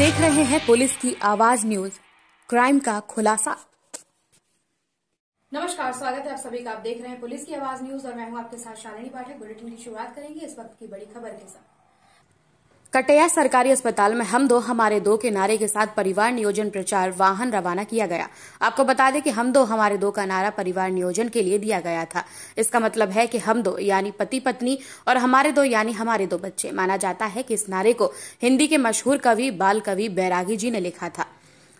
देख रहे हैं पुलिस की आवाज न्यूज क्राइम का खुलासा नमस्कार स्वागत है आप सभी का आप देख रहे हैं पुलिस की आवाज न्यूज और मैं हूं आपके साथ शालिनी पाठक बुलेटिन की शुरुआत करेंगे इस वक्त की बड़ी खबर के साथ कटैया सरकारी अस्पताल में हम दो हमारे दो के नारे के साथ परिवार नियोजन प्रचार वाहन रवाना किया गया आपको बता दें कि हम दो हमारे दो का नारा परिवार नियोजन के लिए दिया गया था इसका मतलब है कि हम दो यानी पति पत्नी और हमारे दो यानी हमारे दो बच्चे माना जाता है कि इस नारे को हिंदी के मशहूर कवि बाल कवि बैरागी जी ने लिखा था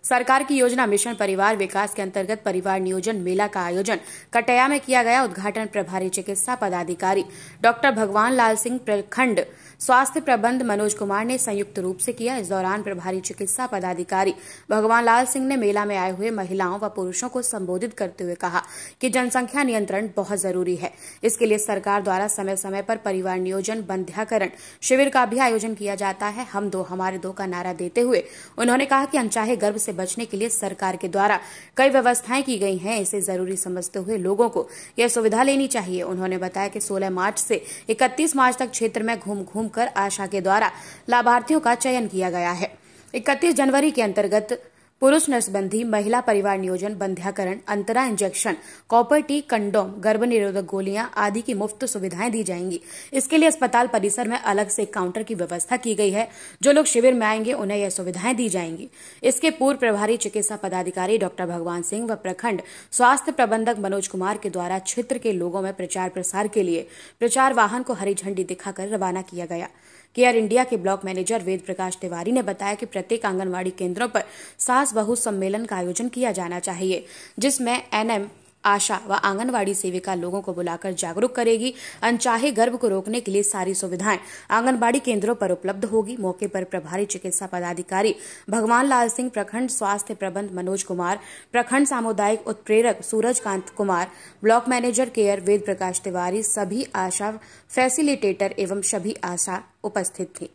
सरकार की योजना मिशन परिवार विकास के अंतर्गत परिवार नियोजन मेला का आयोजन कटया में किया गया उद्घाटन प्रभारी चिकित्सा पदाधिकारी डॉक्टर भगवान लाल सिंह प्रखंड स्वास्थ्य प्रबंध मनोज कुमार ने संयुक्त रूप से किया इस दौरान प्रभारी चिकित्सा पदाधिकारी भगवान लाल सिंह ने मेला में आए हुए महिलाओं व पुरुषों को संबोधित करते हुए कहा कि जनसंख्या नियंत्रण बहुत जरूरी है इसके लिए सरकार द्वारा समय समय पर परिवार नियोजन बंध्याकरण शिविर का भी आयोजन किया जाता है हम दो हमारे दो का नारा देते हुए उन्होंने कहा कि अनचाहे गर्भ से से बचने के लिए सरकार के द्वारा कई व्यवस्थाएं की गई हैं इसे जरूरी समझते हुए लोगों को यह सुविधा लेनी चाहिए उन्होंने बताया कि 16 मार्च से 31 मार्च तक क्षेत्र में घूम घूम कर आशा के द्वारा लाभार्थियों का चयन किया गया है इकतीस जनवरी के अंतर्गत पुरुष नसबंदी महिला परिवार नियोजन बंध्याकरण Antara injection copper T condom गर्भ निरोधक गोलियां आदि की मुफ्त सुविधाएं दी जाएंगी इसके लिए अस्पताल परिसर में अलग से काउंटर की व्यवस्था की गई है जो लोग शिविर में आएंगे उन्हें यह सुविधाएं दी जाएंगी इसके पूर्व प्रभारी चिकित्सा पदाधिकारी डॉक्टर भगवान सिंह व प्रखंड स्वास्थ्य प्रबंधक मनोज कुमार के द्वारा क्षेत्र के लोगों में प्रचार प्रसार के लिए प्रचार वाहन को हरी झंडी दिखाकर रवाना किया गया केयर इंडिया के ब्लॉक मैनेजर वेद प्रकाश तिवारी ने बताया कि प्रत्येक आंगनबाड़ी केंद्रों पर सास बहु सम्मेलन का आयोजन किया जाना चाहिए जिसमें एनएम आशा व आंगनवाड़ी सेविका लोगों को बुलाकर जागरूक करेगी अनचाहे गर्भ को रोकने के लिए सारी सुविधाएं आंगनबाड़ी केंद्रों पर उपलब्ध होगी मौके पर प्रभारी चिकित्सा पदाधिकारी भगवान लाल सिंह प्रखंड स्वास्थ्य प्रबंध मनोज कुमार प्रखंड सामुदायिक उत्प्रेरक Suraj Kant Kumar block manager CARE Ved Prakash Tiwari सभी आशा फैसिलिटेटर एवं सभी आशा उपस्थित थे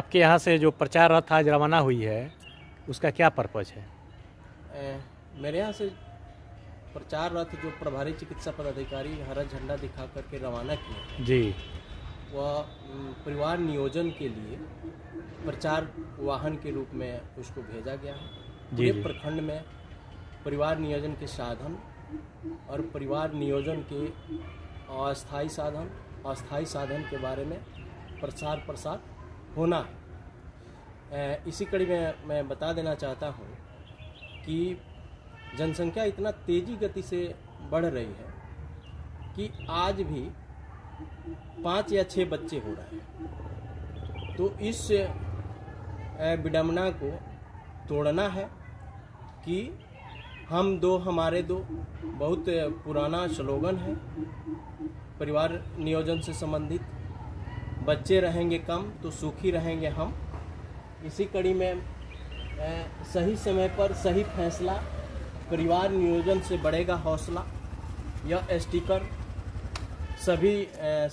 आपके यहाँ से जो प्रचार रथ आज रवाना हुई है उसका क्या पर्पज है ए, मेरे यहाँ से प्रचार रथ जो प्रभारी चिकित्सा पदाधिकारी हरा झंडा दिखा करके रवाना किए जी वह परिवार नियोजन के लिए प्रचार वाहन के रूप में उसको भेजा गया है पूरे प्रखंड में परिवार नियोजन के साधन और परिवार नियोजन के अस्थायी साधन अस्थाई साधन के बारे में प्रचार प्रसार होना है इसी कड़ी में मैं बता देना चाहता हूँ कि जनसंख्या इतना तेजी गति से बढ़ रही है कि आज भी पाँच या छः बच्चे हो रहे हैं तो इस विडम्बना को तोड़ना है कि हम दो हमारे दो बहुत पुराना स्लोगन है परिवार नियोजन से संबंधित बच्चे रहेंगे कम तो सुखी रहेंगे हम इसी कड़ी में सही समय पर सही फैसला परिवार नियोजन से बढ़ेगा हौसला यह स्टिकर सभी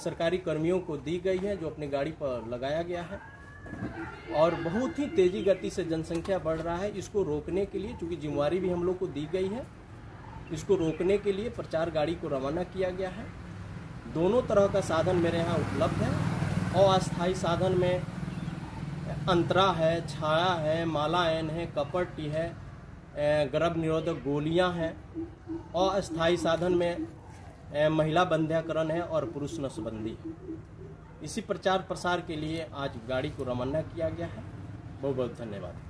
सरकारी कर्मियों को दी गई है जो अपनी गाड़ी पर लगाया गया है और बहुत ही तेज़ी गति से जनसंख्या बढ़ रहा है इसको रोकने के लिए चूँकि जिम्मेवारी भी हम लोग को दी गई है इसको रोकने के लिए प्रचार गाड़ी को रवाना किया गया है दोनों तरह का साधन मेरे यहाँ उपलब्ध है अस्थायी साधन में अंतरा है छाया है मालायन है कपट है गर्भ निरोधक गोलियां हैं और अस्थाई साधन में महिला बंध्याकरण है और पुरुष नसबंदी इसी प्रचार प्रसार के लिए आज गाड़ी को रवाना किया गया है बहुत बहुत धन्यवाद